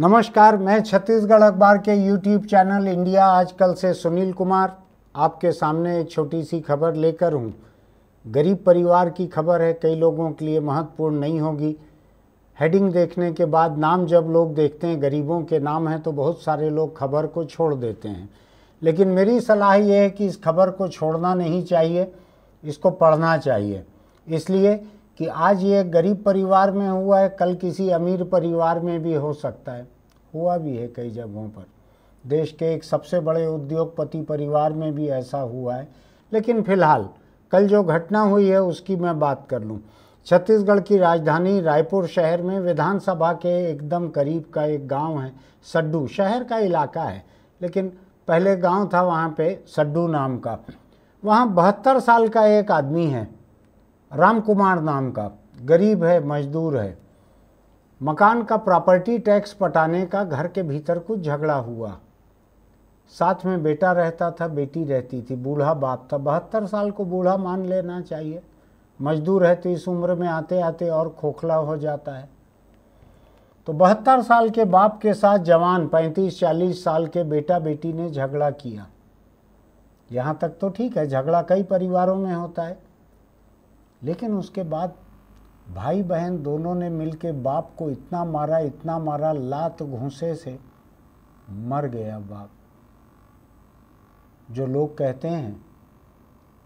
नमस्कार मैं छत्तीसगढ़ अखबार के यूट्यूब चैनल इंडिया आजकल से सुनील कुमार आपके सामने एक छोटी सी खबर लेकर हूँ गरीब परिवार की खबर है कई लोगों के लिए महत्वपूर्ण नहीं होगी हेडिंग देखने के बाद नाम जब लोग देखते हैं गरीबों के नाम हैं तो बहुत सारे लोग खबर को छोड़ देते हैं लेकिन मेरी सलाह ये है कि इस खबर को छोड़ना नहीं चाहिए इसको पढ़ना चाहिए इसलिए कि आज ये गरीब परिवार में हुआ है कल किसी अमीर परिवार में भी हो सकता है हुआ भी है कई जगहों पर देश के एक सबसे बड़े उद्योगपति परिवार में भी ऐसा हुआ है लेकिन फिलहाल कल जो घटना हुई है उसकी मैं बात कर लूँ छत्तीसगढ़ की राजधानी रायपुर शहर में विधानसभा के एकदम करीब का एक गांव है सड्डू शहर का इलाका है लेकिन पहले गांव था वहाँ पे सड्डू नाम का वहाँ बहत्तर साल का एक आदमी है राम कुमार नाम का गरीब है मजदूर है मकान का प्रॉपर्टी टैक्स पटाने का घर के भीतर कुछ झगड़ा हुआ साथ में बेटा रहता था बेटी रहती थी बूढ़ा बाप था बहत्तर साल को बूढ़ा मान लेना चाहिए मजदूर है तो इस उम्र में आते आते और खोखला हो जाता है तो बहत्तर साल के बाप के साथ जवान पैंतीस चालीस साल के बेटा बेटी ने झगड़ा किया यहाँ तक तो ठीक है झगड़ा कई परिवारों में होता है लेकिन उसके बाद भाई बहन दोनों ने मिलके बाप को इतना मारा इतना मारा लात घूसे से मर गया बाप जो लोग कहते हैं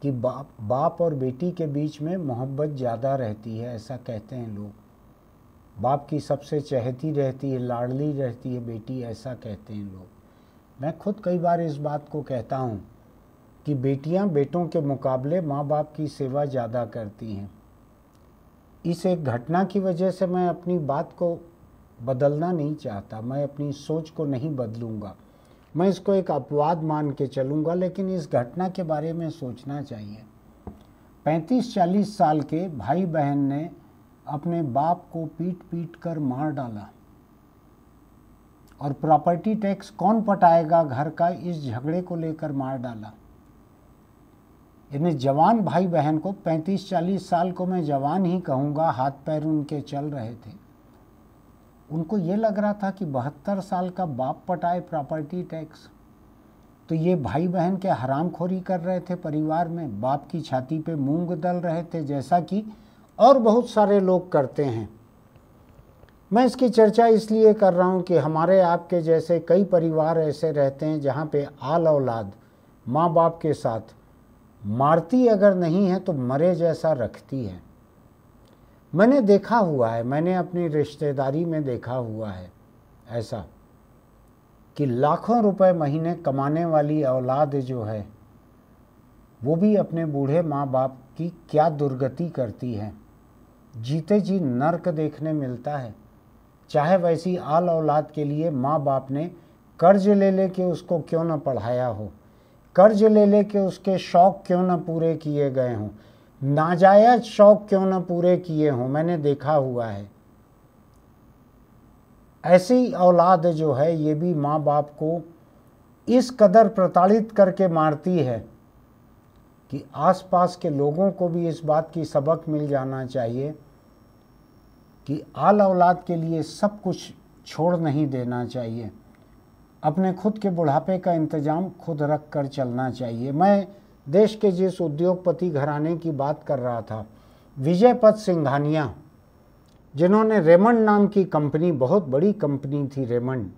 कि बाप बाप और बेटी के बीच में मोहब्बत ज़्यादा रहती है ऐसा कहते हैं लोग बाप की सबसे चहती रहती है लाडली रहती है बेटी ऐसा कहते हैं लोग मैं खुद कई बार इस बात को कहता हूँ कि बेटियां बेटों के मुकाबले माँ बाप की सेवा ज़्यादा करती हैं इस एक घटना की वजह से मैं अपनी बात को बदलना नहीं चाहता मैं अपनी सोच को नहीं बदलूँगा मैं इसको एक अपवाद मान के चलूँगा लेकिन इस घटना के बारे में सोचना चाहिए 35-40 साल के भाई बहन ने अपने बाप को पीट पीट कर मार डाला और प्रॉपर्टी टैक्स कौन पटाएगा घर का इस झगड़े को लेकर मार डाला यानी जवान भाई बहन को 35-40 साल को मैं जवान ही कहूँगा हाथ पैर उनके चल रहे थे उनको ये लग रहा था कि बहत्तर साल का बाप पटाए प्रॉपर्टी टैक्स तो ये भाई बहन के हरामखोरी कर रहे थे परिवार में बाप की छाती पे मूंग दल रहे थे जैसा कि और बहुत सारे लोग करते हैं मैं इसकी चर्चा इसलिए कर रहा हूँ कि हमारे आपके जैसे कई परिवार ऐसे रहते हैं जहाँ पे आल औलाद माँ बाप के साथ मारती अगर नहीं है तो मरे जैसा रखती है मैंने देखा हुआ है मैंने अपनी रिश्तेदारी में देखा हुआ है ऐसा कि लाखों रुपए महीने कमाने वाली औलाद जो है वो भी अपने बूढ़े माँ बाप की क्या दुर्गति करती है जीते जी नर्क देखने मिलता है चाहे वैसी आल औलाद के लिए माँ बाप ने कर्ज ले ले के उसको क्यों ना पढ़ाया हो कर्ज ले ले के उसके शौक़ क्यों ना पूरे किए गए हों नाजायज शौक़ क्यों ना पूरे किए हों मैंने देखा हुआ है ऐसी औलाद जो है ये भी माँ बाप को इस कदर प्रताड़ित करके मारती है कि आसपास के लोगों को भी इस बात की सबक मिल जाना चाहिए कि आल औलाद के लिए सब कुछ छोड़ नहीं देना चाहिए अपने खुद के बुढ़ापे का इंतज़ाम खुद रख कर चलना चाहिए मैं देश के जिस उद्योगपति घराने की बात कर रहा था विजयपत सिंघानिया जिन्होंने रेमंड नाम की कंपनी बहुत बड़ी कंपनी थी रेमंड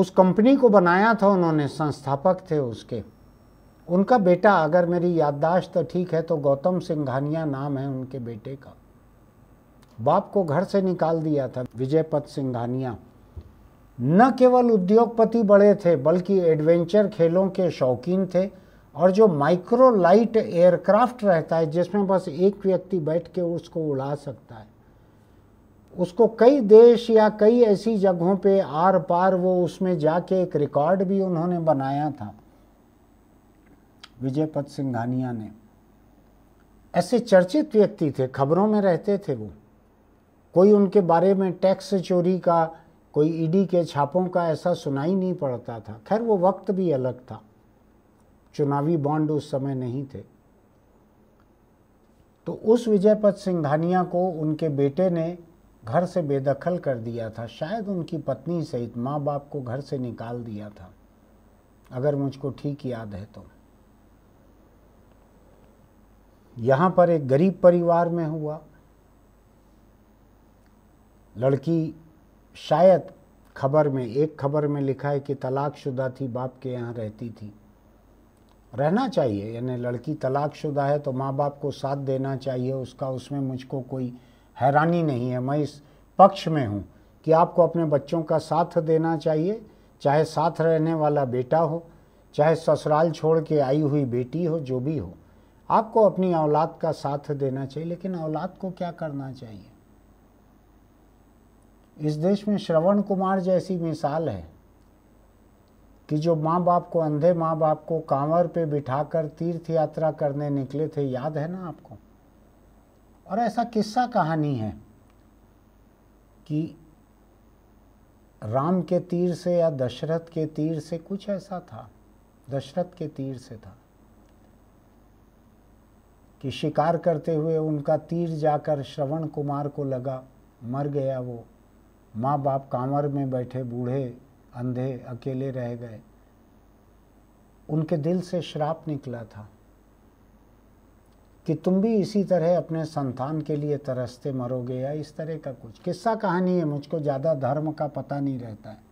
उस कंपनी को बनाया था उन्होंने संस्थापक थे उसके उनका बेटा अगर मेरी याददाश्त ठीक है तो गौतम सिंघानिया नाम है उनके बेटे का बाप को घर से निकाल दिया था विजयपत सिंघानिया न केवल उद्योगपति बड़े थे बल्कि एडवेंचर खेलों के शौकीन थे और जो माइक्रो लाइट एयरक्राफ्ट रहता है जिसमें बस एक व्यक्ति बैठ के उसको उड़ा सकता है उसको कई देश या कई ऐसी जगहों पे आर पार वो उसमें जाके एक रिकॉर्ड भी उन्होंने बनाया था विजयपत सिंघानिया ने ऐसे चर्चित व्यक्ति थे खबरों में रहते थे वो कोई उनके बारे में टैक्स चोरी का कोई ईडी के छापों का ऐसा सुनाई नहीं पड़ता था खैर वो वक्त भी अलग था चुनावी बॉन्ड उस समय नहीं थे तो उस विजयपत सिंघानिया को उनके बेटे ने घर से बेदखल कर दिया था शायद उनकी पत्नी सहित माँ बाप को घर से निकाल दिया था अगर मुझको ठीक याद है तो यहाँ पर एक गरीब परिवार में हुआ लड़की शायद खबर में एक खबर में लिखा है कि तलाकशुदा थी बाप के यहाँ रहती थी रहना चाहिए यानी लड़की तलाकशुदा है तो माँ बाप को साथ देना चाहिए उसका उसमें मुझको कोई हैरानी नहीं है मैं इस पक्ष में हूँ कि आपको अपने बच्चों का साथ देना चाहिए चाहे साथ रहने वाला बेटा हो चाहे ससुराल छोड़ के आई हुई बेटी हो जो भी हो आपको अपनी औलाद का साथ देना चाहिए लेकिन औलाद को क्या करना चाहिए इस देश में श्रवण कुमार जैसी मिसाल है कि जो माँ बाप को अंधे माँ बाप को कांवर पे बिठाकर तीर्थ यात्रा करने निकले थे याद है ना आपको और ऐसा किस्सा कहानी है कि राम के तीर से या दशरथ के तीर से कुछ ऐसा था दशरथ के तीर से था कि शिकार करते हुए उनका तीर जाकर श्रवण कुमार को लगा मर गया वो माँ बाप कांवर में बैठे बूढ़े अंधे अकेले रह गए उनके दिल से श्राप निकला था कि तुम भी इसी तरह अपने संतान के लिए तरसते मरोगे या इस तरह का कुछ किस्सा कहानी है मुझको ज़्यादा धर्म का पता नहीं रहता है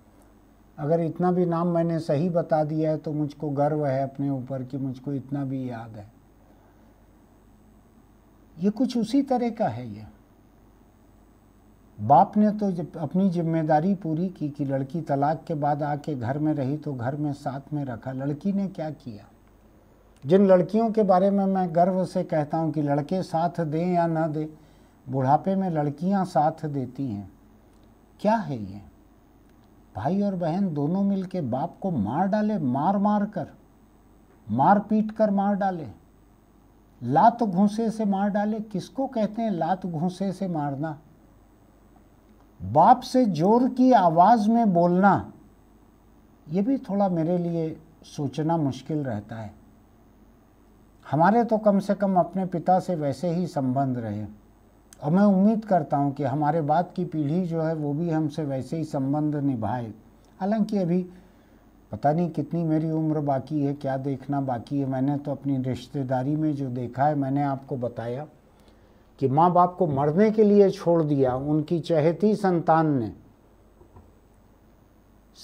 अगर इतना भी नाम मैंने सही बता दिया है तो मुझको गर्व है अपने ऊपर कि मुझको इतना भी याद है ये कुछ उसी तरह का है यह बाप ने तो जब अपनी जिम्मेदारी पूरी की कि लड़की तलाक के बाद आके घर में रही तो घर में साथ में रखा लड़की ने क्या किया जिन लड़कियों के बारे में मैं गर्व से कहता हूँ कि लड़के साथ दें या ना दें बुढ़ापे में लड़कियाँ साथ देती हैं क्या है ये भाई और बहन दोनों मिलके बाप को मार डाले मार मार कर मार पीट कर मार डाले लात घूसे से मार डाले किसको कहते हैं लात घूसे से मारना बाप से जोर की आवाज़ में बोलना ये भी थोड़ा मेरे लिए सोचना मुश्किल रहता है हमारे तो कम से कम अपने पिता से वैसे ही संबंध रहे और मैं उम्मीद करता हूँ कि हमारे बाद की पीढ़ी जो है वो भी हमसे वैसे ही संबंध निभाए हालांकि अभी पता नहीं कितनी मेरी उम्र बाकी है क्या देखना बाकी है मैंने तो अपनी रिश्तेदारी में जो देखा है मैंने आपको बताया कि माँ बाप को मरने के लिए छोड़ दिया उनकी चहेती संतान ने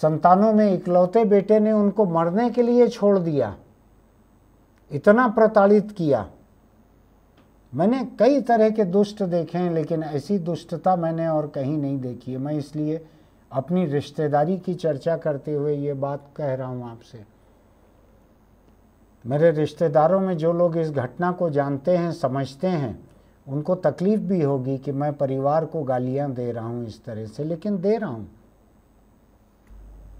संतानों में इकलौते बेटे ने उनको मरने के लिए छोड़ दिया इतना प्रताड़ित किया मैंने कई तरह के दुष्ट देखे हैं लेकिन ऐसी दुष्टता मैंने और कहीं नहीं देखी है मैं इसलिए अपनी रिश्तेदारी की चर्चा करते हुए ये बात कह रहा हूं आपसे मेरे रिश्तेदारों में जो लोग इस घटना को जानते हैं समझते हैं उनको तकलीफ़ भी होगी कि मैं परिवार को गालियां दे रहा हूँ इस तरह से लेकिन दे रहा हूँ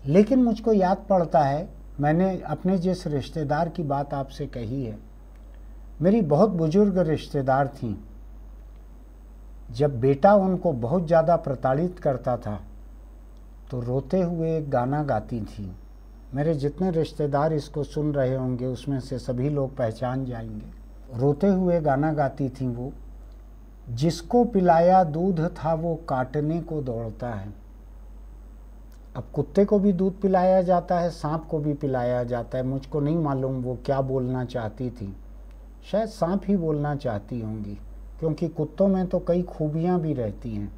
लेकिन मुझको याद पड़ता है मैंने अपने जिस रिश्तेदार की बात आपसे कही है मेरी बहुत बुज़ुर्ग रिश्तेदार थी जब बेटा उनको बहुत ज़्यादा प्रताड़ित करता था तो रोते हुए एक गाना गाती थी मेरे जितने रिश्तेदार इसको सुन रहे होंगे उसमें से सभी लोग पहचान जाएंगे रोते हुए गाना गाती थी वो जिसको पिलाया दूध था वो काटने को दौड़ता है अब कुत्ते को भी दूध पिलाया जाता है सांप को भी पिलाया जाता है मुझको नहीं मालूम वो क्या बोलना चाहती थी शायद सांप ही बोलना चाहती होंगी क्योंकि कुत्तों में तो कई खूबियां भी रहती हैं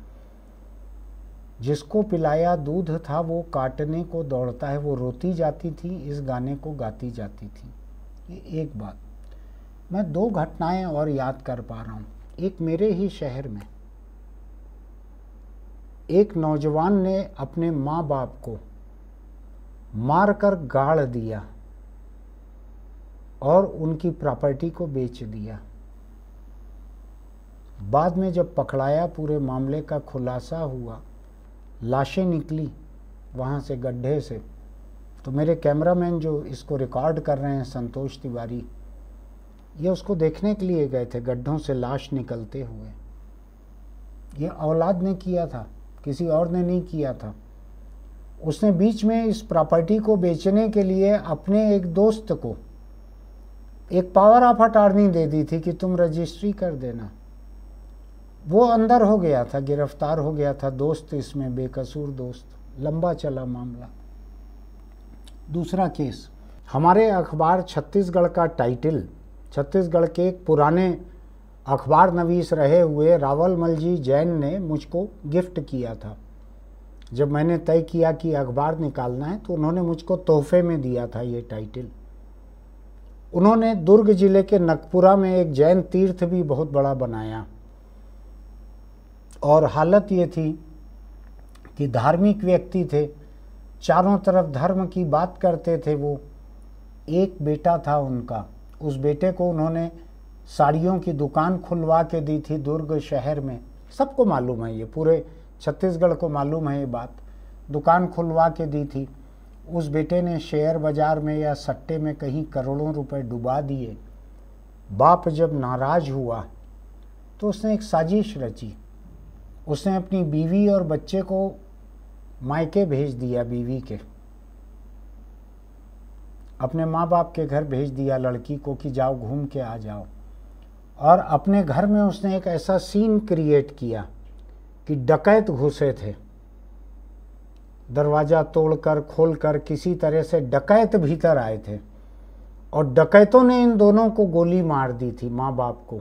जिसको पिलाया दूध था वो काटने को दौड़ता है वो रोती जाती थी इस गाने को गाती जाती थी ये एक बात मैं दो घटनाएं और याद कर पा रहा हूँ एक मेरे ही शहर में एक नौजवान ने अपने माँ बाप को मारकर गाड़ दिया और उनकी प्रॉपर्टी को बेच दिया बाद में जब पकड़ाया पूरे मामले का खुलासा हुआ लाशें निकली वहाँ से गड्ढे से तो मेरे कैमरामैन जो इसको रिकॉर्ड कर रहे हैं संतोष तिवारी ये उसको देखने के लिए गए थे गड्ढों से लाश निकलते हुए ये औलाद ने किया था किसी और ने नहीं किया था उसने बीच में इस प्रॉपर्टी को बेचने के लिए अपने एक दोस्त को एक पावर ऑफ अटॉर्नी दे दी थी कि तुम रजिस्ट्री कर देना वो अंदर हो गया था गिरफ्तार हो गया था दोस्त इसमें बेकसूर दोस्त लंबा चला मामला दूसरा केस हमारे अखबार छत्तीसगढ़ का टाइटल छत्तीसगढ़ के एक पुराने अखबार नवीस रहे हुए रावल जी जैन ने मुझको गिफ्ट किया था जब मैंने तय किया कि अखबार निकालना है तो उन्होंने मुझको तोहफे में दिया था ये टाइटल उन्होंने दुर्ग जिले के नकपुरा में एक जैन तीर्थ भी बहुत बड़ा बनाया और हालत ये थी कि धार्मिक व्यक्ति थे चारों तरफ धर्म की बात करते थे वो एक बेटा था उनका उस बेटे को उन्होंने साड़ियों की दुकान खुलवा के दी थी दुर्ग शहर में सबको मालूम है ये पूरे छत्तीसगढ़ को मालूम है ये बात दुकान खुलवा के दी थी उस बेटे ने शेयर बाज़ार में या सट्टे में कहीं करोड़ों रुपए डुबा दिए बाप जब नाराज़ हुआ तो उसने एक साजिश रची उसने अपनी बीवी और बच्चे को मायके भेज दिया बीवी के अपने माँ बाप के घर भेज दिया लड़की को कि जाओ घूम के आ जाओ और अपने घर में उसने एक ऐसा सीन क्रिएट किया कि डकैत घुसे थे दरवाज़ा तोड़कर खोलकर किसी तरह से डकैत भीतर आए थे और डकैतों ने इन दोनों को गोली मार दी थी माँ बाप को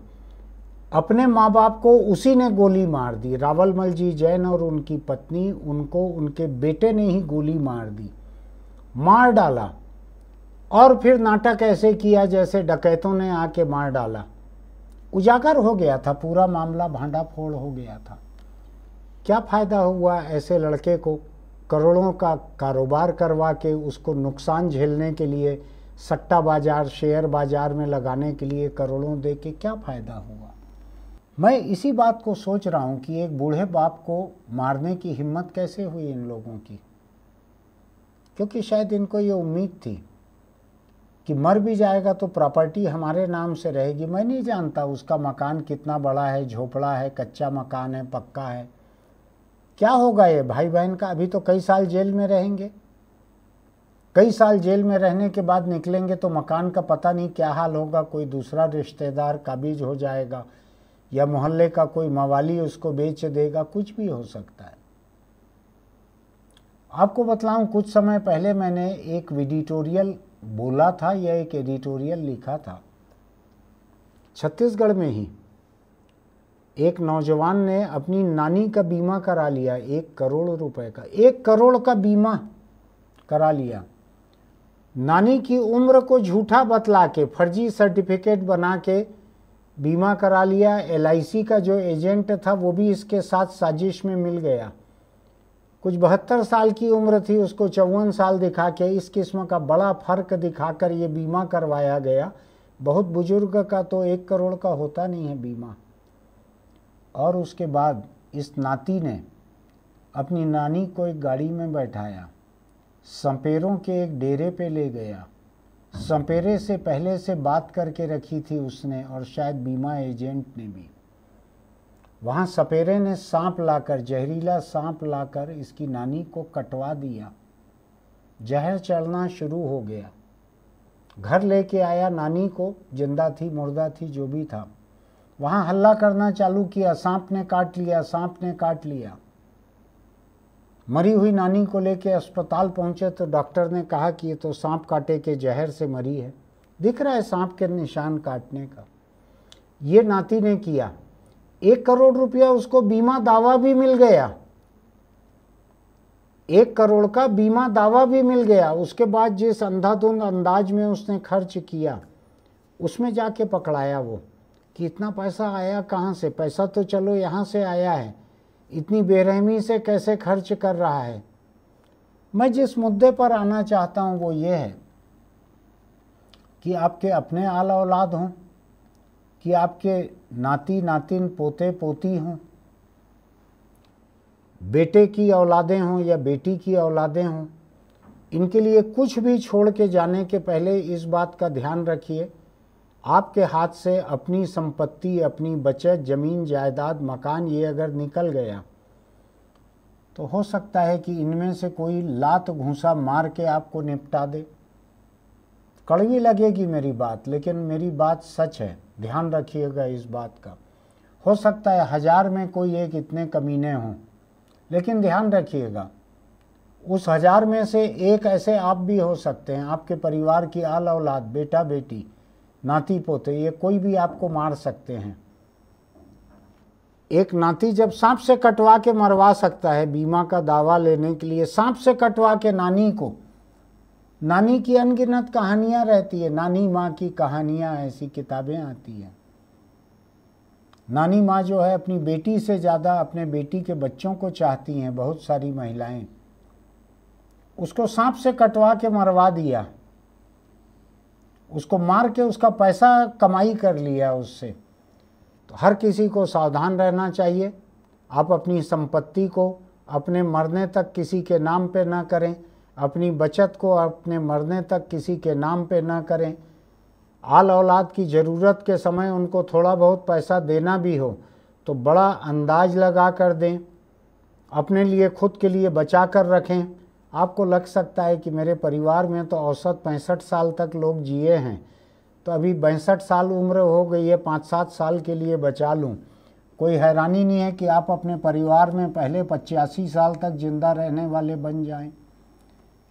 अपने माँ बाप को उसी ने गोली मार दी रावलमल जी जैन और उनकी पत्नी उनको उनके बेटे ने ही गोली मार दी मार डाला और फिर नाटक ऐसे किया जैसे डकैतों ने आके मार डाला उजागर हो गया था पूरा मामला भांडा फोड़ हो गया था क्या फ़ायदा हुआ ऐसे लड़के को करोड़ों का कारोबार करवा के उसको नुकसान झेलने के लिए सट्टा बाज़ार शेयर बाज़ार में लगाने के लिए करोड़ों दे के क्या फ़ायदा हुआ मैं इसी बात को सोच रहा हूँ कि एक बूढ़े बाप को मारने की हिम्मत कैसे हुई इन लोगों की क्योंकि शायद इनको ये उम्मीद थी कि मर भी जाएगा तो प्रॉपर्टी हमारे नाम से रहेगी मैं नहीं जानता उसका मकान कितना बड़ा है झोपड़ा है कच्चा मकान है पक्का है क्या होगा ये भाई बहन का अभी तो कई साल जेल में रहेंगे कई साल जेल में रहने के बाद निकलेंगे तो मकान का पता नहीं क्या हाल होगा कोई दूसरा रिश्तेदार काबिज हो जाएगा या मोहल्ले का कोई मवाली उसको बेच देगा कुछ भी हो सकता है आपको बतलाऊं कुछ समय पहले मैंने एक विडिटोरियल बोला था या एक एडिटोरियल लिखा था छत्तीसगढ़ में ही एक नौजवान ने अपनी नानी का बीमा करा लिया एक करोड़ रुपए का एक करोड़ का बीमा करा लिया नानी की उम्र को झूठा बतला के फर्जी सर्टिफिकेट बना के बीमा करा लिया एलआईसी का जो एजेंट था वो भी इसके साथ साजिश में मिल गया कुछ बहत्तर साल की उम्र थी उसको चौवन साल दिखा के इस किस्म का बड़ा फर्क दिखाकर ये बीमा करवाया गया बहुत बुजुर्ग का तो एक करोड़ का होता नहीं है बीमा और उसके बाद इस नाती ने अपनी नानी को एक गाड़ी में बैठाया संपेरों के एक डेरे पे ले गया संपेरे से पहले से बात करके रखी थी उसने और शायद बीमा एजेंट ने भी वहाँ सपेरे ने सांप लाकर जहरीला सांप लाकर इसकी नानी को कटवा दिया जहर चढ़ना शुरू हो गया घर लेके आया नानी को जिंदा थी मुर्दा थी जो भी था वहाँ हल्ला करना चालू किया सांप ने काट लिया सांप ने काट लिया मरी हुई नानी को लेके अस्पताल पहुँचे तो डॉक्टर ने कहा कि ये तो सांप काटे के जहर से मरी है दिख रहा है सांप के निशान काटने का ये नाती ने किया एक करोड़ रुपया उसको बीमा दावा भी मिल गया एक करोड़ का बीमा दावा भी मिल गया उसके बाद जिस अंधाधुंध अंदाज में उसने खर्च किया उसमें जाके पकड़ाया वो कि इतना पैसा आया कहाँ से पैसा तो चलो यहाँ से आया है इतनी बेरहमी से कैसे खर्च कर रहा है मैं जिस मुद्दे पर आना चाहता हूँ वो ये है कि आपके अपने आला औलाद हों कि आपके नाती नातिन पोते पोती हों बेटे की औलादें हों या बेटी की औलादें हों इनके लिए कुछ भी छोड़ के जाने के पहले इस बात का ध्यान रखिए आपके हाथ से अपनी संपत्ति अपनी बचत ज़मीन जायदाद मकान ये अगर निकल गया तो हो सकता है कि इनमें से कोई लात घूसा मार के आपको निपटा दे कड़वी लगेगी मेरी बात लेकिन मेरी बात सच है ध्यान रखिएगा इस बात का हो सकता है हज़ार में कोई एक इतने कमीने हों लेकिन ध्यान रखिएगा उस हज़ार में से एक ऐसे आप भी हो सकते हैं आपके परिवार की आल औलाद बेटा बेटी नाती पोते ये कोई भी आपको मार सकते हैं एक नाती जब सांप से कटवा के मरवा सकता है बीमा का दावा लेने के लिए सांप से कटवा के नानी को नानी की अनगिनत कहानियां रहती है नानी माँ की कहानियाँ ऐसी किताबें आती हैं नानी माँ जो है अपनी बेटी से ज़्यादा अपने बेटी के बच्चों को चाहती हैं बहुत सारी महिलाएं उसको सांप से कटवा के मरवा दिया उसको मार के उसका पैसा कमाई कर लिया उससे तो हर किसी को सावधान रहना चाहिए आप अपनी संपत्ति को अपने मरने तक किसी के नाम पे ना करें अपनी बचत को अपने मरने तक किसी के नाम पे ना करें आल औलाद की ज़रूरत के समय उनको थोड़ा बहुत पैसा देना भी हो तो बड़ा अंदाज लगा कर दें अपने लिए खुद के लिए बचा कर रखें आपको लग सकता है कि मेरे परिवार में तो औसत पैंसठ साल तक लोग जिए हैं तो अभी पैंसठ साल उम्र हो गई है पाँच सात साल के लिए बचा लूँ कोई हैरानी नहीं है कि आप अपने परिवार में पहले पचासी साल तक ज़िंदा रहने वाले बन जाएं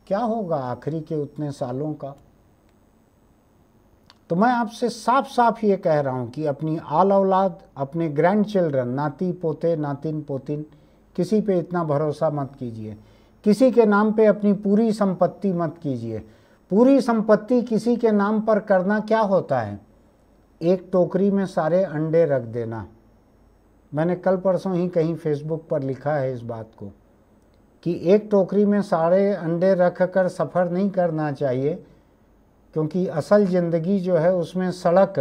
क्या होगा आखिरी के उतने सालों का तो मैं आपसे साफ साफ ये कह रहा हूँ कि अपनी आल औलाद अपने ग्रैंड चिल्ड्रन नाती पोते नातिन पोतिन किसी पे इतना भरोसा मत कीजिए किसी के नाम पे अपनी पूरी संपत्ति मत कीजिए पूरी संपत्ति किसी के नाम पर करना क्या होता है एक टोकरी में सारे अंडे रख देना मैंने कल परसों ही कहीं फेसबुक पर लिखा है इस बात को कि एक टोकरी में सारे अंडे रख कर सफ़र नहीं करना चाहिए क्योंकि असल ज़िंदगी जो है उसमें सड़क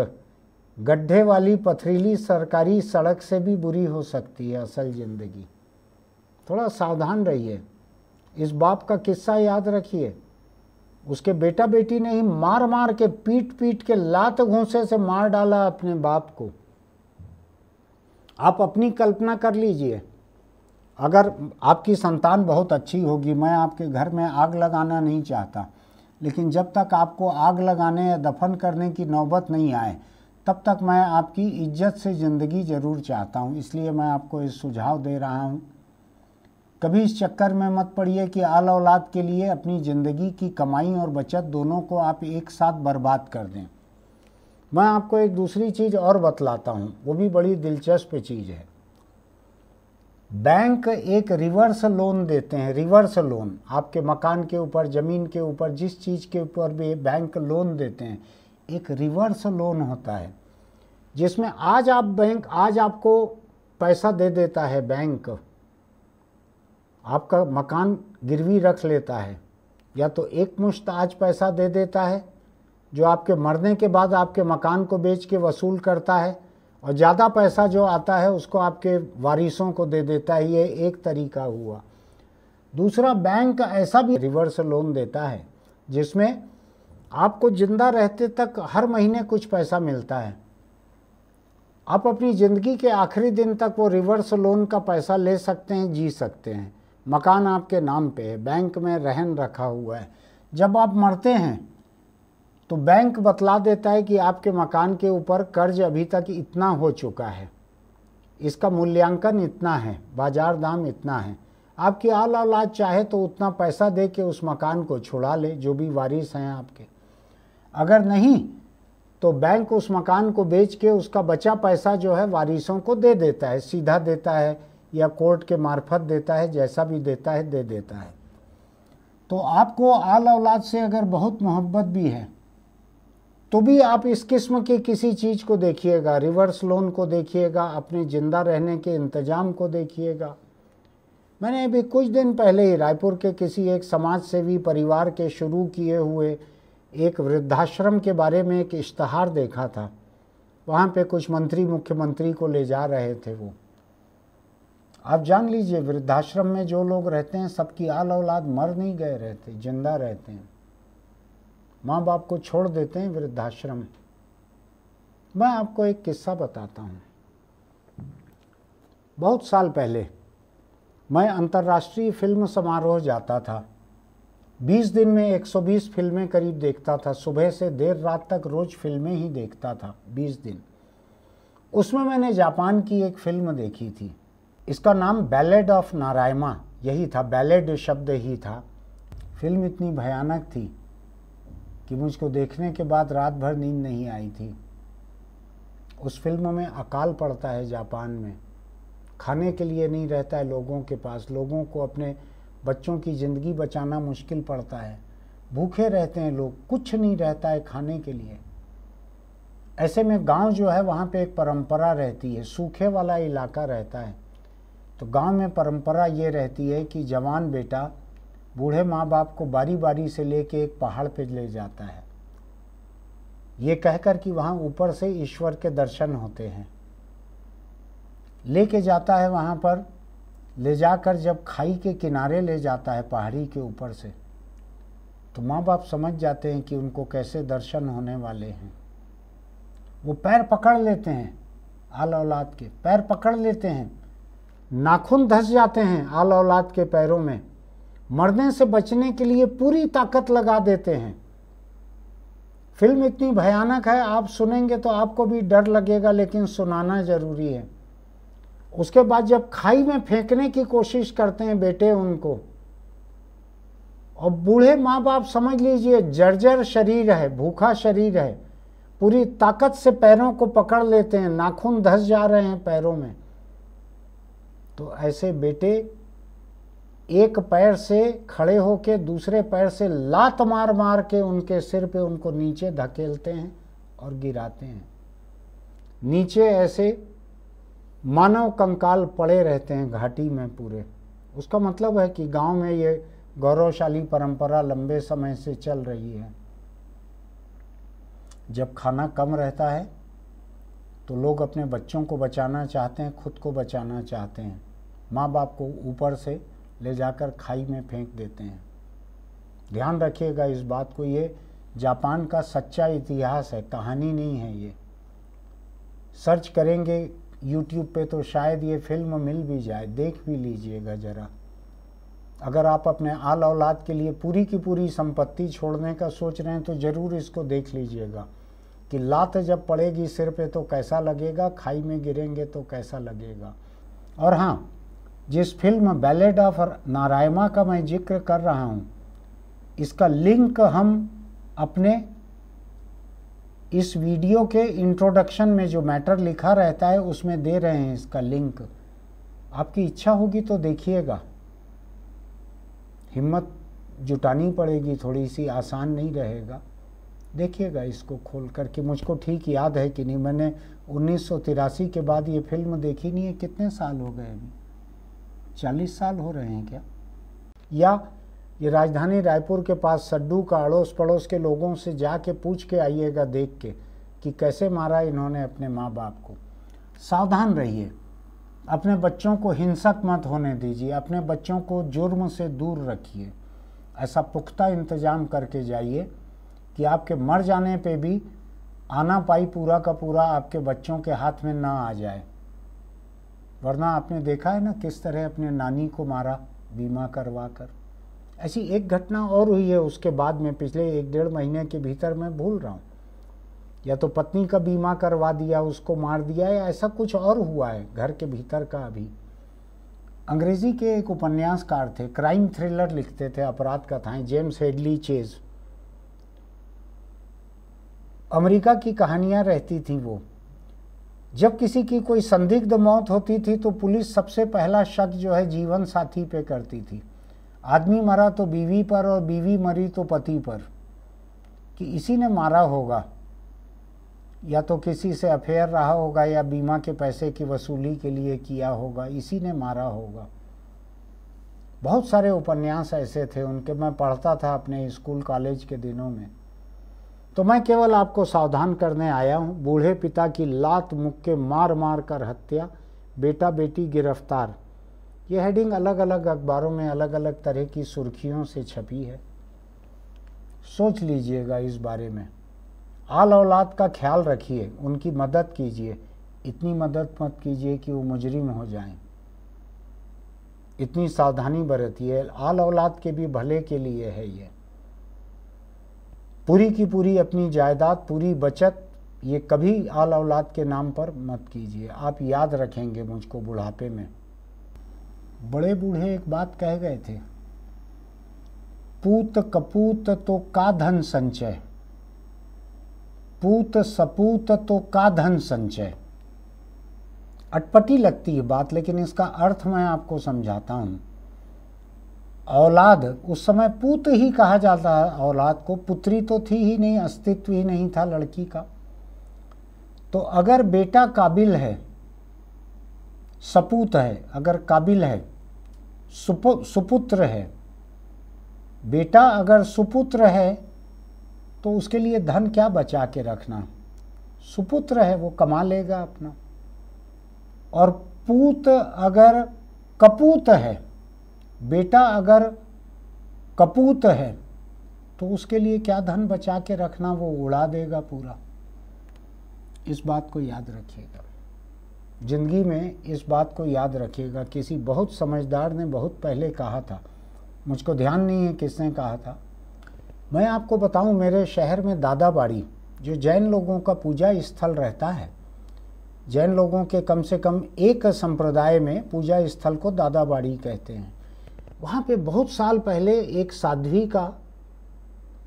गड्ढे वाली पथरीली सरकारी सड़क से भी बुरी हो सकती है असल ज़िंदगी थोड़ा सावधान रहिए इस बाप का किस्सा याद रखिए उसके बेटा बेटी ने ही मार मार के पीट पीट के लात घूसे से मार डाला अपने बाप को आप अपनी कल्पना कर लीजिए अगर आपकी संतान बहुत अच्छी होगी मैं आपके घर में आग लगाना नहीं चाहता लेकिन जब तक आपको आग लगाने या दफन करने की नौबत नहीं आए तब तक मैं आपकी इज्जत से ज़िंदगी ज़रूर चाहता हूँ इसलिए मैं आपको ये सुझाव दे रहा हूँ कभी इस चक्कर में मत पड़िए कि आल औलाद के लिए अपनी ज़िंदगी की कमाई और बचत दोनों को आप एक साथ बर्बाद कर दें मैं आपको एक दूसरी चीज़ और बतलाता हूँ वो भी बड़ी दिलचस्प चीज़ है बैंक एक रिवर्स लोन देते हैं रिवर्स लोन आपके मकान के ऊपर ज़मीन के ऊपर जिस चीज़ के ऊपर भी बैंक लोन देते हैं एक रिवर्स लोन होता है जिसमें आज आप बैंक आज आपको पैसा दे देता है बैंक आपका मकान गिरवी रख लेता है या तो एक मुश्त आज पैसा दे देता है जो आपके मरने के बाद आपके मकान को बेच के वसूल करता है और ज़्यादा पैसा जो आता है उसको आपके वारिसों को दे देता है ये एक तरीका हुआ दूसरा बैंक ऐसा भी रिवर्स लोन देता है जिसमें आपको ज़िंदा रहते तक हर महीने कुछ पैसा मिलता है आप अपनी ज़िंदगी के आखिरी दिन तक वो रिवर्स लोन का पैसा ले सकते हैं जी सकते हैं मकान आपके नाम पे है बैंक में रहन रखा हुआ है जब आप मरते हैं तो बैंक बतला देता है कि आपके मकान के ऊपर कर्ज अभी तक इतना हो चुका है इसका मूल्यांकन इतना है बाजार दाम इतना है आपकी आल औलाद चाहे तो उतना पैसा दे के उस मकान को छुड़ा ले जो भी वारिस हैं आपके अगर नहीं तो बैंक उस मकान को बेच के उसका बचा पैसा जो है वारिसों को दे देता है सीधा देता है या कोर्ट के मार्फत देता है जैसा भी देता है दे देता है तो आपको आल औलाद से अगर बहुत मोहब्बत भी है तो भी आप इस किस्म की किसी चीज़ को देखिएगा रिवर्स लोन को देखिएगा अपने ज़िंदा रहने के इंतज़ाम को देखिएगा मैंने अभी कुछ दिन पहले ही रायपुर के किसी एक समाज सेवी परिवार के शुरू किए हुए एक वृद्धाश्रम के बारे में एक इश्तहार देखा था वहाँ पे कुछ मंत्री मुख्यमंत्री को ले जा रहे थे वो आप जान लीजिए वृद्धाश्रम में जो लोग रहते हैं सबकी आल औलाद मर नहीं गए रहते जिंदा रहते हैं माँ बाप को छोड़ देते हैं वृद्धाश्रम मैं आपको एक किस्सा बताता हूँ बहुत साल पहले मैं अंतर्राष्ट्रीय फिल्म समारोह जाता था 20 दिन में 120 फिल्में करीब देखता था सुबह से देर रात तक रोज़ फिल्में ही देखता था 20 दिन उसमें मैंने जापान की एक फिल्म देखी थी इसका नाम बैलेड ऑफ नारायमा यही था बैलेड शब्द ही था फिल्म इतनी भयानक थी कि मुझको देखने के बाद रात भर नींद नहीं आई थी उस फिल्म में अकाल पड़ता है जापान में खाने के लिए नहीं रहता है लोगों के पास लोगों को अपने बच्चों की ज़िंदगी बचाना मुश्किल पड़ता है भूखे रहते हैं लोग कुछ नहीं रहता है खाने के लिए ऐसे में गांव जो है वहाँ पे एक परंपरा रहती है सूखे वाला इलाका रहता है तो गांव में परंपरा ये रहती है कि जवान बेटा बूढ़े माँ बाप को बारी बारी से लेके एक पहाड़ पे ले जाता है ये कहकर कि वहाँ ऊपर से ईश्वर के दर्शन होते हैं लेके जाता है वहाँ पर ले जाकर जब खाई के किनारे ले जाता है पहाड़ी के ऊपर से तो माँ बाप समझ जाते हैं कि उनको कैसे दर्शन होने वाले हैं वो पैर पकड़ लेते हैं आल औलाद के पैर पकड़ लेते हैं नाखून धस जाते हैं आल औलाद के पैरों में मरने से बचने के लिए पूरी ताकत लगा देते हैं फिल्म इतनी भयानक है आप सुनेंगे तो आपको भी डर लगेगा लेकिन सुनाना ज़रूरी है उसके बाद जब खाई में फेंकने की कोशिश करते हैं बेटे उनको और बूढ़े माँ बाप समझ लीजिए जर्जर शरीर है भूखा शरीर है पूरी ताकत से पैरों को पकड़ लेते हैं नाखून धस जा रहे हैं पैरों में तो ऐसे बेटे एक पैर से खड़े होके दूसरे पैर से लात मार मार के उनके सिर पे उनको नीचे धकेलते हैं और गिराते हैं नीचे ऐसे मानव कंकाल पड़े रहते हैं घाटी में पूरे उसका मतलब है कि गांव में ये गौरवशाली परंपरा लंबे समय से चल रही है जब खाना कम रहता है तो लोग अपने बच्चों को बचाना चाहते हैं खुद को बचाना चाहते हैं माँ बाप को ऊपर से ले जाकर खाई में फेंक देते हैं ध्यान रखिएगा इस बात को ये जापान का सच्चा इतिहास है कहानी नहीं है ये सर्च करेंगे यूट्यूब पे तो शायद ये फिल्म मिल भी जाए देख भी लीजिएगा ज़रा अगर आप अपने आल औलाद के लिए पूरी की पूरी संपत्ति छोड़ने का सोच रहे हैं तो ज़रूर इसको देख लीजिएगा कि लात जब पड़ेगी सिर पे तो कैसा लगेगा खाई में गिरेंगे तो कैसा लगेगा और हाँ जिस फिल्म बैलेड ऑफ नारायमा का मैं जिक्र कर रहा हूँ इसका लिंक हम अपने इस वीडियो के इंट्रोडक्शन में जो मैटर लिखा रहता है उसमें दे रहे हैं इसका लिंक आपकी इच्छा होगी तो देखिएगा हिम्मत जुटानी पड़ेगी थोड़ी सी आसान नहीं रहेगा देखिएगा इसको खोल करके मुझको ठीक याद है कि नहीं मैंने उन्नीस के बाद ये फिल्म देखी नहीं है कितने साल हो गए अभी चालीस साल हो रहे हैं क्या या ये राजधानी रायपुर के पास सड्डू का अड़ोस पड़ोस के लोगों से जाके पूछ के आइएगा देख के कि कैसे मारा इन्होंने अपने माँ बाप को सावधान रहिए अपने बच्चों को हिंसक मत होने दीजिए अपने बच्चों को जुर्म से दूर रखिए ऐसा पुख्ता इंतज़ाम करके जाइए कि आपके मर जाने पे भी आना पाई पूरा का पूरा आपके बच्चों के हाथ में ना आ जाए वरना आपने देखा है ना किस तरह अपने नानी को मारा बीमा करवा कर ऐसी एक घटना और हुई है उसके बाद में पिछले एक डेढ़ महीने के भीतर मैं भूल रहा हूँ या तो पत्नी का बीमा करवा दिया उसको मार दिया या ऐसा कुछ और हुआ है घर के भीतर का अभी अंग्रेज़ी के एक उपन्यासकार थे क्राइम थ्रिलर लिखते थे अपराध कथाएं जेम्स हेडली चेज अमेरिका की कहानियां रहती थी वो जब किसी की कोई संदिग्ध मौत होती थी तो पुलिस सबसे पहला शक जो है जीवन साथी पे करती थी आदमी मरा तो बीवी पर और बीवी मरी तो पति पर कि इसी ने मारा होगा या तो किसी से अफेयर रहा होगा या बीमा के पैसे की वसूली के लिए किया होगा इसी ने मारा होगा बहुत सारे उपन्यास ऐसे थे उनके मैं पढ़ता था अपने स्कूल कॉलेज के दिनों में तो मैं केवल आपको सावधान करने आया हूँ बूढ़े पिता की लात मुक्के मार मार कर हत्या बेटा बेटी गिरफ्तार ये हेडिंग अलग अलग अखबारों में अलग अलग तरह की सुर्खियों से छपी है सोच लीजिएगा इस बारे में आल औलाद का ख्याल रखिए उनकी मदद कीजिए इतनी मदद मत कीजिए कि वो मुजरिम हो जाएं। इतनी सावधानी बरतिए आल औलाद के भी भले के लिए है ये पूरी की पूरी अपनी जायदाद पूरी बचत ये कभी आल औलाद के नाम पर मत कीजिए आप याद रखेंगे मुझको बुढ़ापे में बड़े बूढ़े एक बात कह गए थे पूत कपूत तो का धन संचय पूत सपूत तो का धन संचय अटपटी लगती है बात लेकिन इसका अर्थ मैं आपको समझाता हूँ औलाद उस समय पुत ही कहा जाता है औलाद को पुत्री तो थी ही नहीं अस्तित्व ही नहीं था लड़की का तो अगर बेटा काबिल है सपूत है अगर काबिल है सुपु सुपुत्र है बेटा अगर सुपुत्र है तो उसके लिए धन क्या बचा के रखना सुपुत्र है वो कमा लेगा अपना और पूत अगर कपूत है बेटा अगर कपूत है तो उसके लिए क्या धन बचा के रखना वो उड़ा देगा पूरा इस बात को याद रखिएगा ज़िंदगी में इस बात को याद रखिएगा किसी बहुत समझदार ने बहुत पहले कहा था मुझको ध्यान नहीं है किसने कहा था मैं आपको बताऊं मेरे शहर में दादाबाड़ी जो जैन लोगों का पूजा स्थल रहता है जैन लोगों के कम से कम एक संप्रदाय में पूजा स्थल को दादाबाड़ी कहते हैं वहाँ पे बहुत साल पहले एक साध्वी का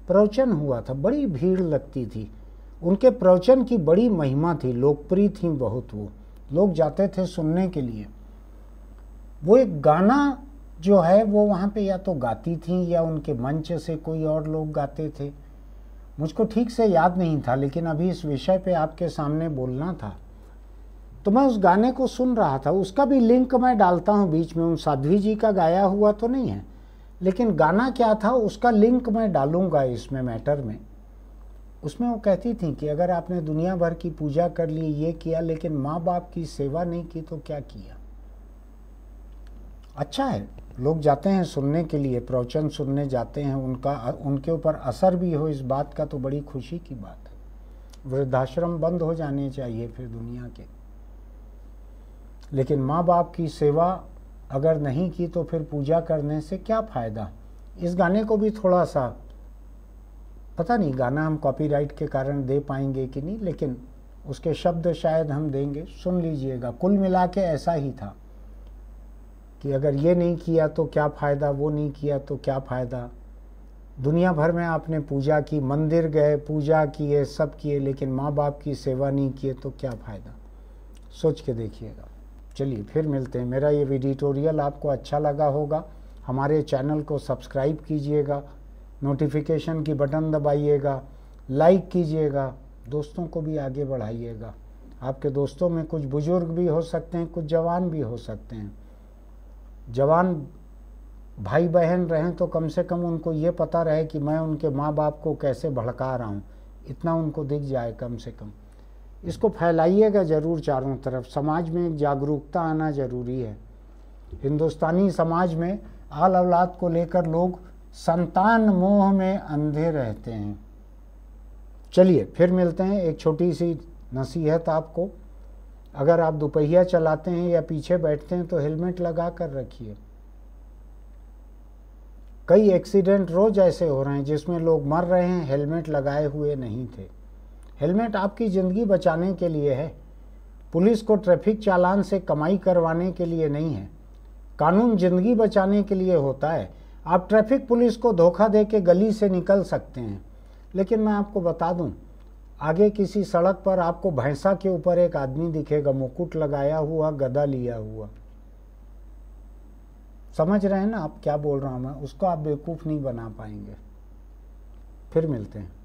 प्रवचन हुआ था बड़ी भीड़ लगती थी उनके प्रवचन की बड़ी महिमा थी लोकप्रिय थी बहुत वो लोग जाते थे सुनने के लिए वो एक गाना जो है वो वहाँ पे या तो गाती थी या उनके मंच से कोई और लोग गाते थे मुझको ठीक से याद नहीं था लेकिन अभी इस विषय पे आपके सामने बोलना था तो मैं उस गाने को सुन रहा था उसका भी लिंक मैं डालता हूँ बीच में उन साध्वी जी का गाया हुआ तो नहीं है लेकिन गाना क्या था उसका लिंक मैं डालूंगा इसमें मैटर में उसमें वो कहती थी कि अगर आपने दुनिया भर की पूजा कर ली ये किया लेकिन माँ बाप की सेवा नहीं की तो क्या किया अच्छा है लोग जाते हैं सुनने के लिए प्रवचन सुनने जाते हैं उनका उनके ऊपर असर भी हो इस बात का तो बड़ी खुशी की बात है वृद्धाश्रम बंद हो जाने चाहिए फिर दुनिया के लेकिन माँ बाप की सेवा अगर नहीं की तो फिर पूजा करने से क्या फ़ायदा इस गाने को भी थोड़ा सा पता नहीं गाना हम कॉपीराइट के कारण दे पाएंगे कि नहीं लेकिन उसके शब्द शायद हम देंगे सुन लीजिएगा कुल मिला के ऐसा ही था कि अगर ये नहीं किया तो क्या फ़ायदा वो नहीं किया तो क्या फ़ायदा दुनिया भर में आपने पूजा की मंदिर गए पूजा किए सब किए लेकिन माँ बाप की सेवा नहीं किए तो क्या फ़ायदा सोच के देखिएगा चलिए फिर मिलते हैं मेरा ये एडिटोरियल आपको अच्छा लगा होगा हमारे चैनल को सब्सक्राइब कीजिएगा नोटिफिकेशन की बटन दबाइएगा लाइक कीजिएगा दोस्तों को भी आगे बढ़ाइएगा आपके दोस्तों में कुछ बुज़ुर्ग भी हो सकते हैं कुछ जवान भी हो सकते हैं जवान भाई बहन रहें तो कम से कम उनको ये पता रहे कि मैं उनके माँ बाप को कैसे भड़का रहा हूँ इतना उनको दिख जाए कम से कम इसको फैलाइएगा ज़रूर चारों तरफ समाज में जागरूकता आना ज़रूरी है हिंदुस्तानी समाज में आल औलाद को लेकर लोग संतान मोह में अंधे रहते हैं चलिए फिर मिलते हैं एक छोटी सी नसीहत आपको अगर आप दोपहिया चलाते हैं या पीछे बैठते हैं तो हेलमेट लगा कर रखिए कई एक्सीडेंट रोज ऐसे हो रहे हैं जिसमें लोग मर रहे हैं हेलमेट लगाए हुए नहीं थे हेलमेट आपकी ज़िंदगी बचाने के लिए है पुलिस को ट्रैफिक चालान से कमाई करवाने के लिए नहीं है कानून ज़िंदगी बचाने के लिए होता है आप ट्रैफिक पुलिस को धोखा दे के गली से निकल सकते हैं लेकिन मैं आपको बता दूं आगे किसी सड़क पर आपको भैंसा के ऊपर एक आदमी दिखेगा मुकुट लगाया हुआ गदा लिया हुआ समझ रहे हैं ना आप क्या बोल रहा हूँ मैं उसको आप बेवकूफ़ नहीं बना पाएंगे फिर मिलते हैं